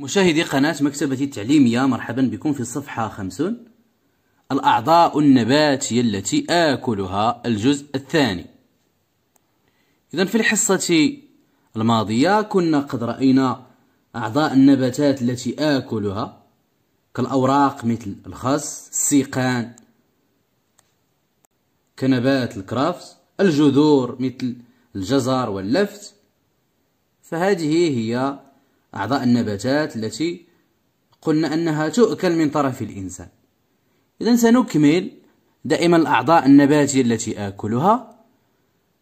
مشاهدي قناة مكتبتي التعليمية مرحبا بكم في الصفحة 50 الأعضاء النباتية التي آكلها الجزء الثاني إذا في الحصة الماضية كنا قد رأينا أعضاء النباتات التي آكلها كالأوراق مثل الخس السيقان كنبات الكرافت الجذور مثل الجزر واللفت فهذه هي أعضاء النباتات التي قلنا أنها تؤكل من طرف الإنسان إذا سنكمل دائما الأعضاء النباتية التي آكلها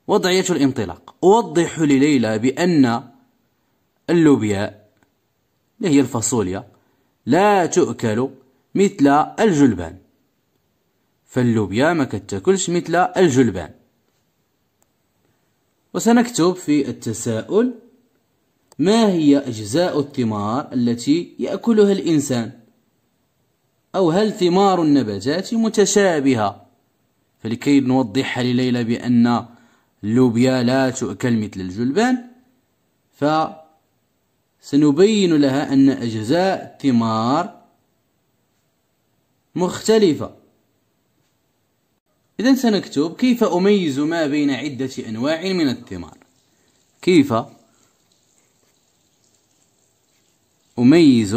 وضعية الانطلاق أوضح لليلى بأن اللوبياء اللي هي الفاصوليا لا تؤكل مثل الجلبان فاللوبيا ما كتاكلش مثل الجلبان وسنكتب في التساؤل ما هي أجزاء الثمار التي يأكلها الإنسان أو هل ثمار النباتات متشابهة فلكي نوضحها لليلى بأن اللوبيا لا تؤكل مثل الجلبان فسنبين لها أن أجزاء الثمار مختلفة إذا سنكتب كيف أميز ما بين عدة أنواع من الثمار كيف أميز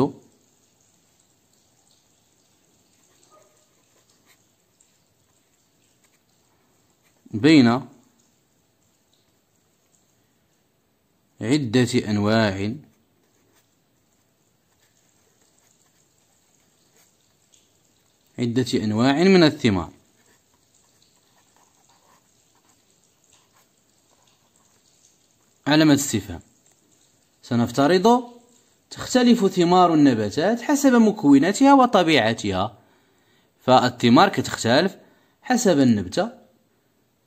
بين عدة أنواع عدة أنواع من الثمار علامة استفهام سنفترض تختلف ثمار النباتات حسب مكوناتها وطبيعتها فالثمار كتختلف حسب النبتة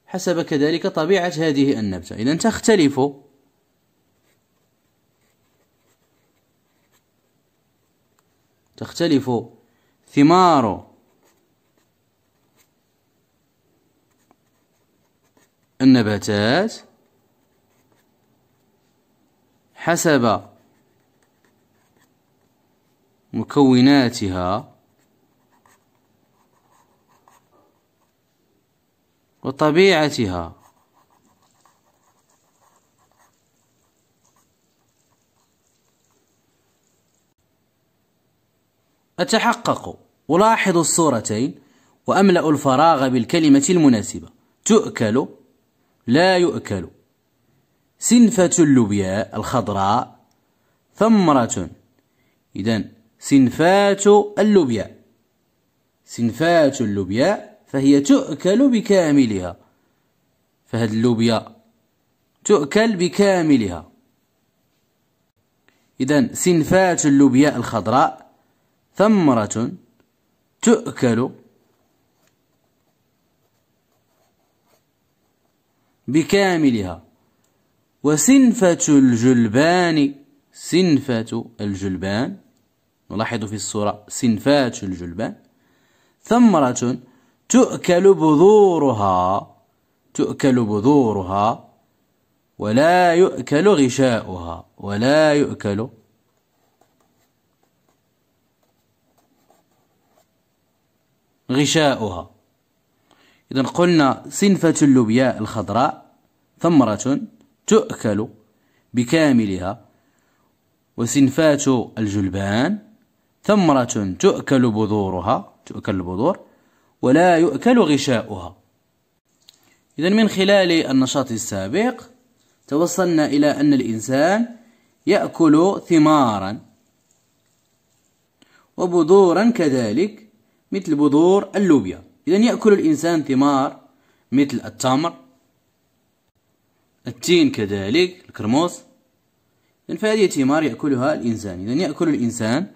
حسب كذلك طبيعة هذه النبتة إذا تختلف تختلف ثمار النباتات حسب مكوناتها وطبيعتها أتحقق ألاحظ الصورتين وأملأ الفراغ بالكلمة المناسبة تؤكل لا يؤكل سنفة اللبياء الخضراء ثمرة إذن سنفات اللوبيا سنفات اللوبيا فهي تؤكل بكاملها فهاد اللوبيا تؤكل بكاملها إذا سنفات اللوبيا الخضراء ثمرة تؤكل بكاملها وسنفة الجلبان سنفة الجلبان نلاحظ في الصورة سنفات الجلبان ثمرة تؤكل بذورها تؤكل بذورها ولا يؤكل غشاؤها ولا يؤكل غشاؤها إذا قلنا سنفة اللوبياء الخضراء ثمرة تؤكل بكاملها وسنفات الجلبان ثمرة تؤكل بذورها تؤكل البذور ولا يؤكل غشاؤها إذا من خلال النشاط السابق توصلنا إلى أن الإنسان يأكل ثمارا وبذورا كذلك مثل بذور اللوبيا إذا يأكل الإنسان ثمار مثل التمر التين كذلك الكرموس إذن فهذه ثمار يأكلها الإنسان إذا يأكل الإنسان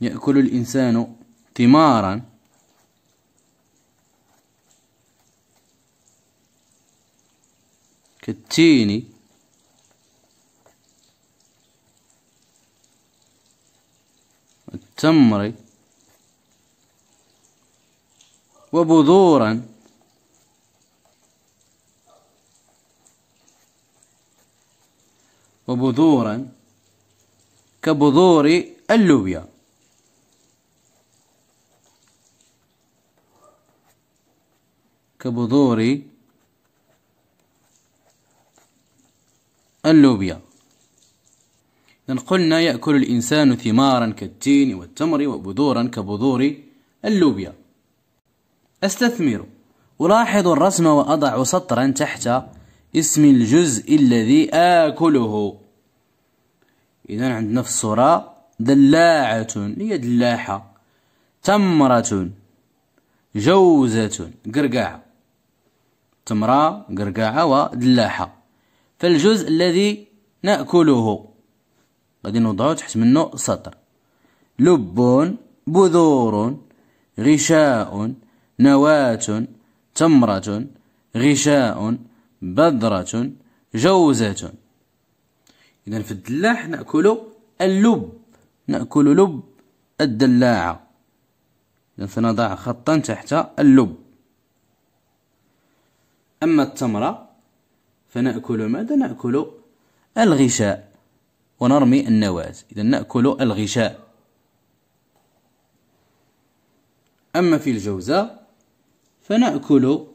يأكل الإنسان ثمارا كالتين والتمر وبذورا وبذورا كبذور اللوبيا كبذور اللوبيا إذن قلنا يأكل الإنسان ثمارا كالتين والتمر وبذورا كبذور اللوبيا أستثمر ألاحظ الرسم وأضع سطرا تحت اسم الجزء الذي آكله إذا عندنا في الصورة دلاعة هي دلاحة تمرة جوزة قرقاعة تمرة قرقعة ودلاحة فالجزء الذي نأكله غادي نوضعو تحت منه سطر لب بذور غشاء نواة تمرة غشاء بذرة جوزة إذا في الدلاح نأكل اللب نأكل لب الدلاعة إذا سنضع خطا تحت اللب أما التمرة فنأكل ماذا؟ نأكل الغشاء ونرمي النواة إذا نأكل الغشاء أما في الجوزة فنأكل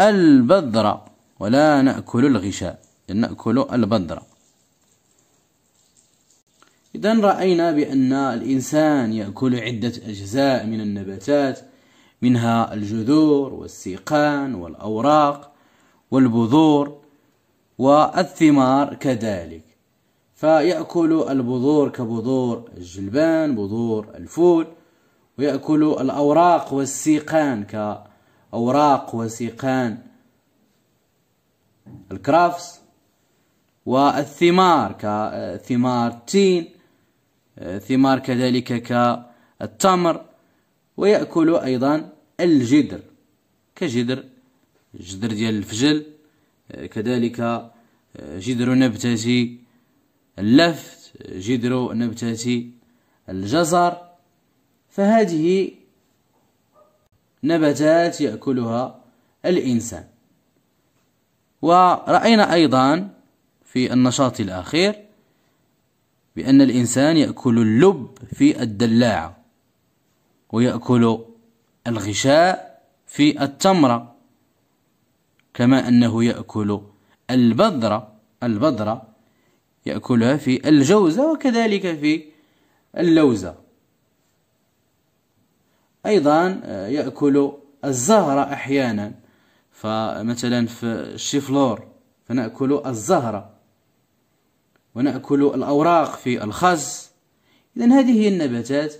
البذرة ولا نأكل الغشاء نأكل البذرة إذا رأينا بأن الإنسان يأكل عدة أجزاء من النباتات منها الجذور والسيقان والأوراق والبذور والثمار كذلك فيأكل البذور كبذور الجلبان بذور الفول ويأكل الأوراق والسيقان كأوراق وسيقان الكرافس والثمار كثمار التين ثمار كذلك كالتمر ويأكل أيضا الجدر كجدر جدر ديال الفجل آه، كذلك آه، جدر نبتة اللفت جدر نبتة الجزر فهذه نباتات يأكلها الإنسان ورأينا أيضا في النشاط الأخير بأن الإنسان يأكل اللب في الدلاعة ويأكل الغشاء في التمرة كما أنه يأكل البذرة البذرة يأكلها في الجوزة وكذلك في اللوزة أيضا آه، يأكل الزهرة أحيانا فمثلا في الشيفلور فنأكل الزهرة ونأكل الأوراق في الخز إذا هذه هي النباتات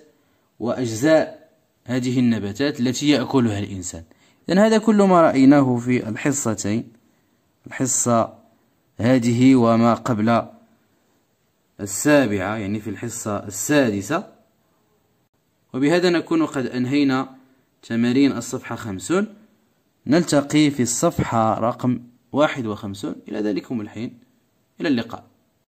وأجزاء هذه النباتات التي يأكلها الإنسان إذن هذا كل ما رأيناه في الحصتين الحصة هذه وما قبل السابعة يعني في الحصة السادسة وبهذا نكون قد أنهينا تمارين الصفحة خمسون نلتقي في الصفحة رقم واحد وخمسون إلى ذلكم الحين إلى اللقاء